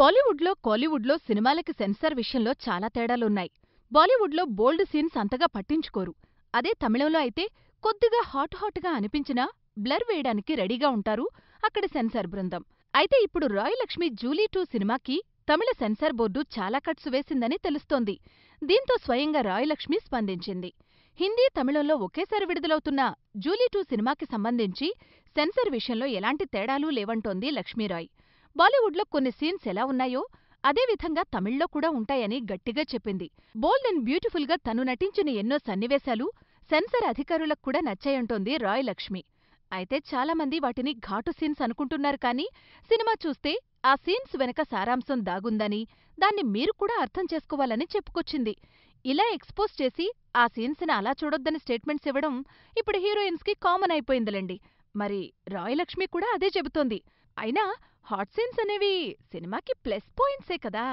బాలీవుడ్లో, కోలీవుడ్లో సినిమాలకి సెన్సార్ విషయంలో చాలా తేడాలున్నాయి. బాలీవుడ్లో బోల్డ్ సీన్స్ అంతగా పట్టించుకోరు. అదే తమిళంలో అయితే కొద్దిగా హాట్ హాట్గా అనిపించినా బ్లర్ వేయడానికి రెడీగా ఉంటారు అక్కడ సెన్సార్ బృందం. అయితే ఇప్పుడు రాయలక్ష్మి 'జూలీ టూ' సినిమాకి తమిళ సెన్సార్ బోర్డు చాలా కట్స్ వేసిందని తెలుస్తోంది. దీంతో స్వయంగా రాయలక్ష్మి స్పందించింది. హిందీ, తమిళంలో ఒకేసారి విడుదలవుతున్న 'జూలీ టూ' సినిమాకి సంబంధించి సెన్సార్ విషయంలో ఎలాంటి తేడాలు లేవంటోంది లక్ష్మీరాయ్. బాలీవుడ్లో కొన్ని సీన్స్ ఎలా ఉన్నాయో, అదేవిధంగా తమిళ్లో కూడా ఉంటాయని గట్టిగా చెప్పింది. బోల్డ్ అండ్ బ్యూటిఫుల్గా తను నటించిన ఎన్నో సన్నివేశాలు సెన్సార్ అధికారులకు కూడా నచ్చాయంటోంది రాయలక్ష్మి. అయితే చాలామంది వాటిని ఘాటు సీన్స్ అనుకుంటున్నారు కానీ, సినిమా చూస్తే ఆ సీన్స్ వెనక సారాంశం దాగుందని, దాన్ని మీరు కూడా అర్థం చేసుకోవాలని చెప్పుకొచ్చింది. ఇలా ఎక్స్పోజ్ చేసి, ఆ సీన్స్ని అలా చూడొద్దని స్టేట్మెంట్స్ ఇవ్వడం ఇప్పుడు హీరోయిన్స్కి కామన్ అయిపోయిందిలెండి. మరి రాయలక్ష్మి కూడా అదే చెబుతోంది. అయినా హాట్ సీన్స్ అనేవి సినిమాకి ప్లస్ పాయింట్సే కదా